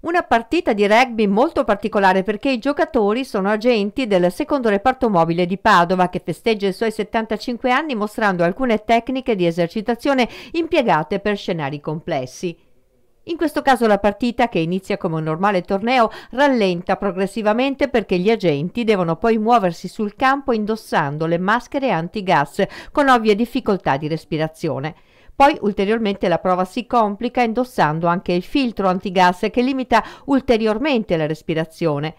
Una partita di rugby molto particolare perché i giocatori sono agenti del secondo reparto mobile di Padova che festeggia i suoi 75 anni mostrando alcune tecniche di esercitazione impiegate per scenari complessi. In questo caso la partita, che inizia come un normale torneo, rallenta progressivamente perché gli agenti devono poi muoversi sul campo indossando le maschere antigas con ovvie difficoltà di respirazione. Poi ulteriormente la prova si complica indossando anche il filtro antigas che limita ulteriormente la respirazione.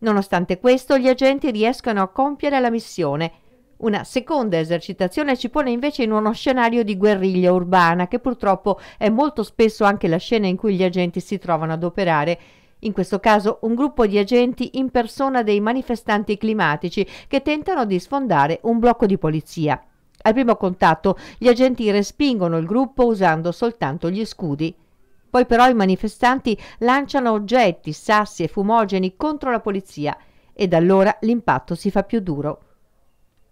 Nonostante questo, gli agenti riescono a compiere la missione. Una seconda esercitazione ci pone invece in uno scenario di guerriglia urbana, che purtroppo è molto spesso anche la scena in cui gli agenti si trovano ad operare. In questo caso un gruppo di agenti in persona dei manifestanti climatici che tentano di sfondare un blocco di polizia. Al primo contatto gli agenti respingono il gruppo usando soltanto gli scudi. Poi però i manifestanti lanciano oggetti, sassi e fumogeni contro la polizia e da allora l'impatto si fa più duro.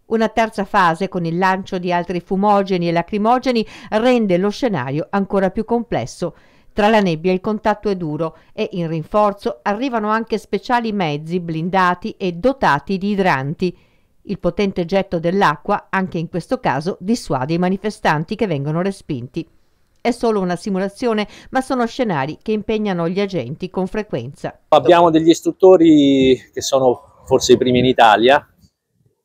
Una terza fase con il lancio di altri fumogeni e lacrimogeni rende lo scenario ancora più complesso. Tra la nebbia il contatto è duro e in rinforzo arrivano anche speciali mezzi blindati e dotati di idranti. Il potente getto dell'acqua, anche in questo caso, dissuade i manifestanti che vengono respinti. È solo una simulazione, ma sono scenari che impegnano gli agenti con frequenza. Abbiamo degli istruttori che sono forse i primi in Italia,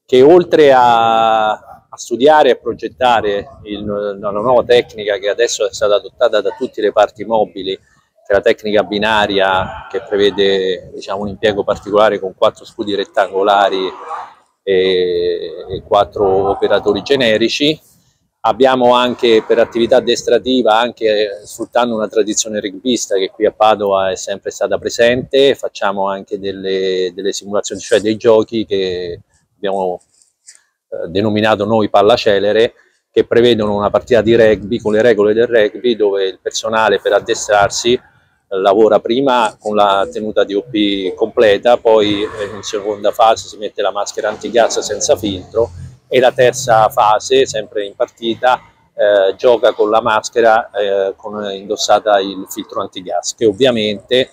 che oltre a, a studiare e progettare il, la nuova tecnica che adesso è stata adottata da tutte le parti mobili, che è la tecnica binaria che prevede diciamo, un impiego particolare con quattro scudi rettangolari e, quattro operatori generici. Abbiamo anche per attività addestrativa, anche sfruttando una tradizione rugbista che qui a Padova è sempre stata presente, facciamo anche delle, delle simulazioni, cioè dei giochi che abbiamo eh, denominato noi palla celere, che prevedono una partita di rugby con le regole del rugby dove il personale per addestrarsi lavora prima con la tenuta di OP completa, poi eh, in seconda fase si mette la maschera antigas senza filtro e la terza fase, sempre in partita, eh, gioca con la maschera eh, con, indossata il filtro antigas che ovviamente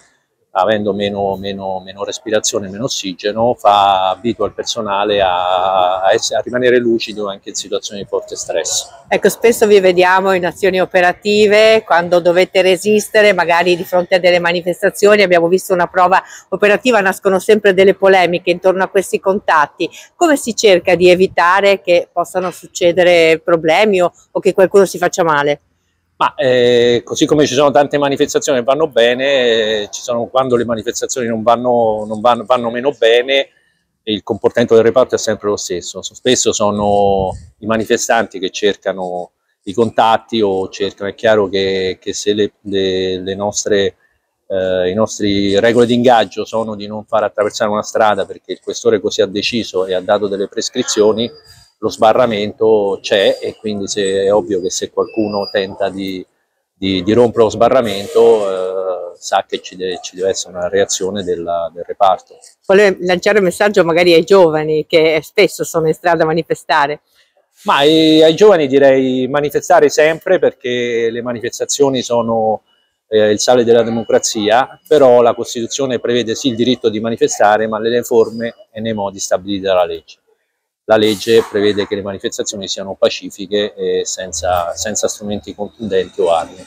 avendo meno, meno, meno respirazione, meno ossigeno, fa, abitua il personale a, a, essere, a, rimanere lucido anche in situazioni di forte stress. Ecco, spesso vi vediamo in azioni operative, quando dovete resistere, magari di fronte a delle manifestazioni, abbiamo visto una prova operativa, nascono sempre delle polemiche intorno a questi contatti. Come si cerca di evitare che possano succedere problemi o, o che qualcuno si faccia male? Ma eh, così come ci sono tante manifestazioni che vanno bene, eh, ci sono quando le manifestazioni non, vanno, non vanno, vanno meno bene, il comportamento del reparto è sempre lo stesso. Spesso sono i manifestanti che cercano i contatti o cercano, è chiaro che, che se le, le, le nostre eh, i nostri regole di ingaggio sono di non far attraversare una strada perché il questore così ha deciso e ha dato delle prescrizioni, lo sbarramento c'è e quindi se, è ovvio che se qualcuno tenta di, di, di rompere lo sbarramento eh, sa che ci deve, ci deve, essere una reazione della, del reparto. Volevo lanciare un messaggio magari ai giovani che spesso sono in strada a manifestare. Ma ai, ai giovani direi manifestare sempre perché le manifestazioni sono eh, il sale della democrazia, però la Costituzione prevede sì il diritto di manifestare ma nelle forme e nei modi stabiliti dalla legge la legge prevede che le manifestazioni siano pacifiche e senza, senza strumenti contundenti o armi.